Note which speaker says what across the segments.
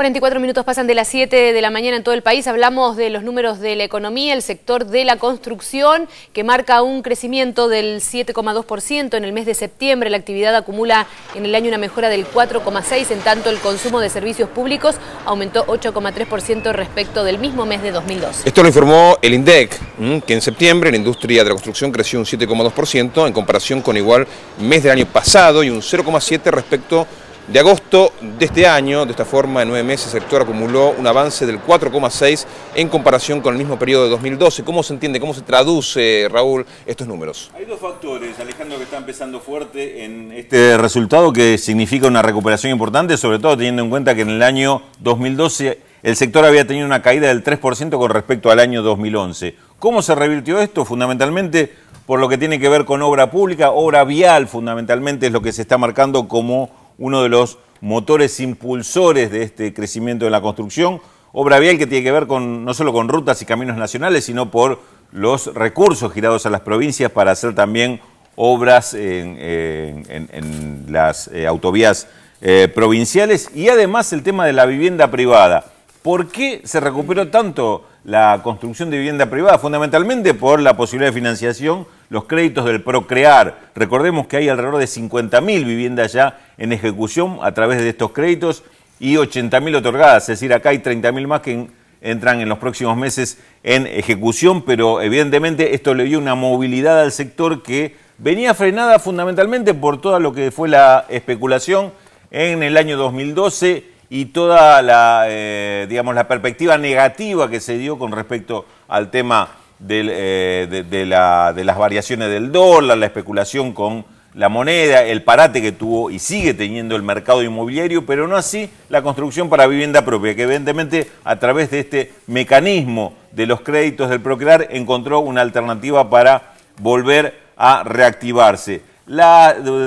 Speaker 1: 44 minutos pasan de las 7 de la mañana en todo el país. Hablamos de los números de la economía, el sector de la construcción, que marca un crecimiento del 7,2% en el mes de septiembre. La actividad acumula en el año una mejora del 4,6%, en tanto el consumo de servicios públicos aumentó 8,3% respecto del mismo mes de 2012.
Speaker 2: Esto lo informó el INDEC, que en septiembre la industria de la construcción creció un 7,2% en comparación con igual mes del año pasado y un 0,7% respecto de agosto de este año. De esta forma, en nueve meses, el sector acumuló un avance del 4,6 en comparación con el mismo periodo de 2012. ¿Cómo se entiende, cómo se traduce, Raúl, estos números?
Speaker 3: Hay dos factores, Alejandro, que están empezando fuerte en este resultado que significa una recuperación importante, sobre todo teniendo en cuenta que en el año 2012 el sector había tenido una caída del 3% con respecto al año 2011. ¿Cómo se revirtió esto? Fundamentalmente por lo que tiene que ver con obra pública, obra vial fundamentalmente es lo que se está marcando como uno de los motores impulsores de este crecimiento de la construcción, obra vial que tiene que ver con no solo con rutas y caminos nacionales, sino por los recursos girados a las provincias para hacer también obras en, las eh, autovías eh, provinciales y además el tema de la vivienda privada. ¿Por qué se recuperó tanto la construcción de vivienda privada? Fundamentalmente por la posibilidad de financiación los créditos del Procrear. Recordemos que hay alrededor de 50.000 viviendas ya en ejecución a través de estos créditos y 80.000 otorgadas, es decir, acá hay 30.000 más que entran en los próximos meses en ejecución, pero evidentemente esto le dio una movilidad al sector que venía frenada fundamentalmente por todo lo que fue la especulación en el año 2012 y toda la, eh, digamos, la perspectiva negativa que se dio con respecto al tema eh, de, la, de las variaciones del dólar, la especulación con la moneda, el parate que tuvo y sigue teniendo el mercado inmobiliario, pero no así la construcción para vivienda propia, que evidentemente a través de este mecanismo de los créditos del Procrear encontró una alternativa para volver a reactivarse.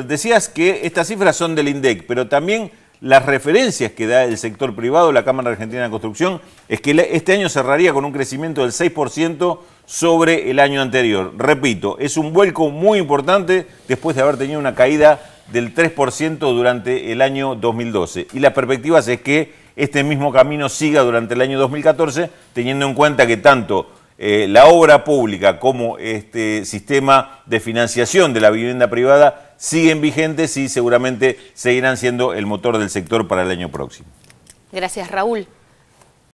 Speaker 3: decías que estas cifras son del INDEC, pero también las referencias que da el sector privado, la Cámara Argentina de Construcción, es que este año cerraría con un crecimiento del 6% sobre el año anterior. Repito, es un vuelco muy importante después de haber tenido una caída del 3% durante el año 2012. Y las perspectivas es que este mismo camino siga durante el año 2014, teniendo en cuenta que tanto eh, la obra pública como este sistema de financiación de la vivienda privada siguen vigentes y seguramente seguirán siendo el motor del sector para el año próximo.
Speaker 1: Gracias, Raúl.